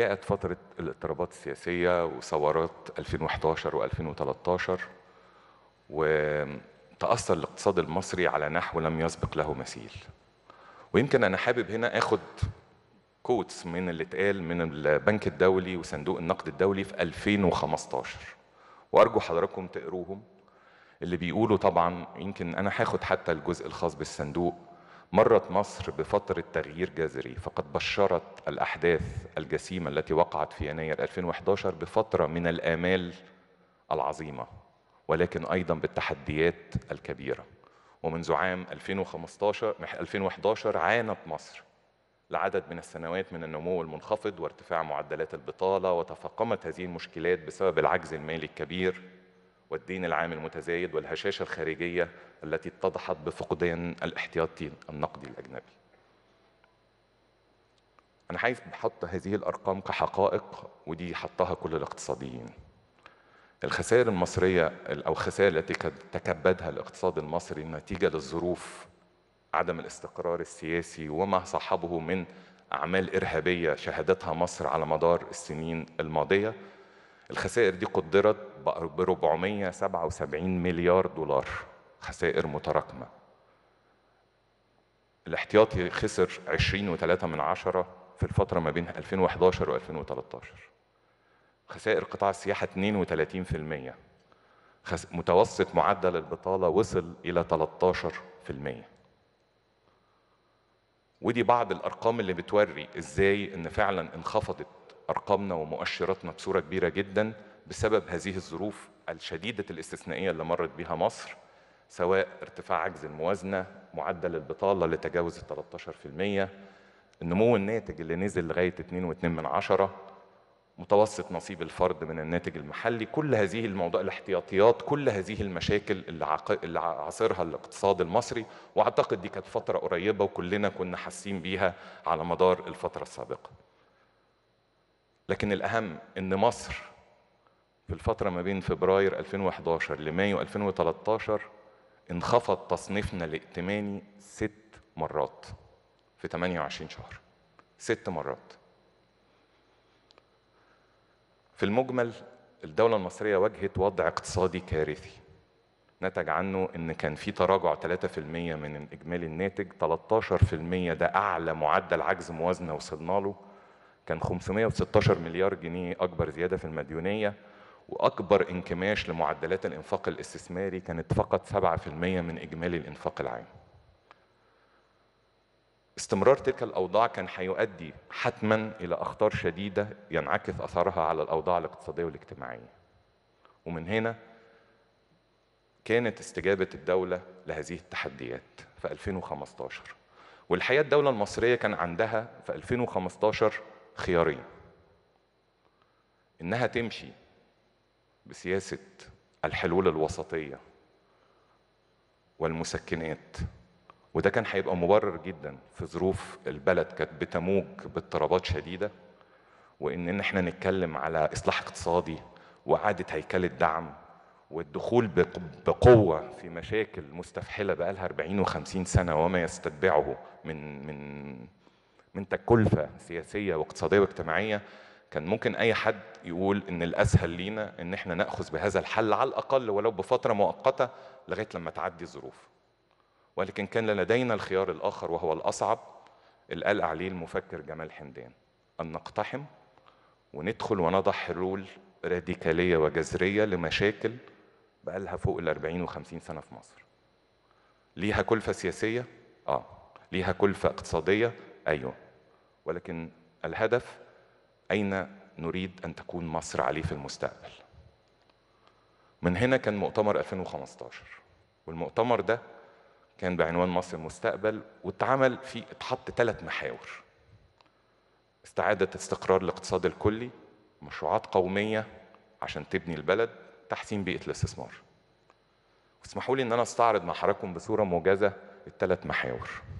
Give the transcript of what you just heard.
جاءت فترة الاضطرابات السياسية وثورات 2011 و2013 وتأثر الاقتصاد المصري على نحو لم يسبق له مثيل ويمكن أنا حابب هنا أخد كوتس من اللي اتقال من البنك الدولي وصندوق النقد الدولي في 2015 وأرجو حضراتكم تقروهم اللي بيقولوا طبعا يمكن أنا هاخد حتى الجزء الخاص بالصندوق مرت مصر بفترة تغيير جذري فقد بشرت الأحداث الجسيمة التي وقعت في يناير 2011 بفترة من الآمال العظيمة ولكن أيضا بالتحديات الكبيرة ومنذ عام 2015 2011 عانت مصر لعدد من السنوات من النمو المنخفض وارتفاع معدلات البطالة وتفاقمت هذه المشكلات بسبب العجز المالي الكبير والدين العام المتزايد والهشاشة الخارجية التي اتضحت بفقدان الاحتياطي النقدي الأجنبي أنا عايز بحط هذه الأرقام كحقائق ودي حطها كل الاقتصاديين الخسائر المصرية أو الخسائر التي تكبدها الاقتصاد المصري نتيجة للظروف عدم الاستقرار السياسي وما صاحبه من أعمال إرهابية شهدتها مصر على مدار السنين الماضية الخسائر دي قدرت ب 477 مليار دولار خسائر متراكمه الاحتياطي خسر 20.3 من عشرة في الفترة ما بين 2011 و 2013 خسائر قطاع السياحة 32% متوسط معدل البطالة وصل إلى 13% ودي بعض الأرقام اللي بتوري إزاي إن فعلا انخفضت ارقامنا ومؤشراتنا بصوره كبيره جدا بسبب هذه الظروف الشديده الاستثنائيه اللي مرت بها مصر سواء ارتفاع عجز الموازنه معدل البطاله اللي تجاوز ال 13% النمو الناتج اللي نزل لغايه 2.2 متوسط نصيب الفرد من الناتج المحلي كل هذه الموضوع الاحتياطيات كل هذه المشاكل اللي, اللي عاصرها الاقتصاد المصري واعتقد دي كانت فتره قريبه وكلنا كنا حاسين بيها على مدار الفتره السابقه لكن الأهم إن مصر في الفترة ما بين فبراير 2011 لمايو 2013 انخفض تصنيفنا الائتماني ست مرات في 28 شهر ست مرات في المجمل الدولة المصرية واجهت وضع اقتصادي كارثي نتج عنه ان كان في تراجع 3% من اجمالي الناتج 13% ده اعلى معدل عجز موازنه وصلنا له كان 516 مليار جنيه أكبر زيادة في المديونية وأكبر انكماش لمعدلات الإنفاق الاستثماري كانت فقط 7% من إجمالي الإنفاق العام استمرار تلك الأوضاع كان هيؤدي حتما إلى أخطار شديدة ينعكس أثرها على الأوضاع الاقتصادية والاجتماعية ومن هنا كانت استجابة الدولة لهذه التحديات في 2015 والحقيقة الدولة المصرية كان عندها في 2015 خيارين انها تمشي بسياسه الحلول الوسطيه والمسكنات وده كان هيبقى مبرر جدا في ظروف البلد كانت بتموج باضطرابات شديده وان ان احنا نتكلم على اصلاح اقتصادي واعاده هيكله دعم والدخول بقوه في مشاكل مستفحله بقى لها 40 و50 سنه وما يستتبعه من من من تكلفه سياسيه واقتصاديه واجتماعيه كان ممكن اي حد يقول ان الاسهل لينا ان احنا ناخذ بهذا الحل على الاقل ولو بفتره مؤقته لغايه لما تعدي الظروف ولكن كان لدينا الخيار الاخر وهو الاصعب اللي قال عليه المفكر جمال حمدان ان نقتحم وندخل ونضع حلول راديكاليه وجذريه لمشاكل بقالها فوق ال 40 و50 سنه في مصر ليها كلفه سياسيه اه ليها كلفه اقتصاديه أيوه ولكن الهدف أين نريد أن تكون مصر عليه في المستقبل من هنا كان مؤتمر 2015 والمؤتمر ده كان بعنوان مصر المستقبل واتعمل فيه اتحط ثلاث محاور استعادة استقرار الاقتصاد الكلي مشروعات قومية عشان تبني البلد تحسين بيئة الاستثمار اسمحوا لي ان انا استعرض مع حضراتكم بصورة موجزة الثلاث محاور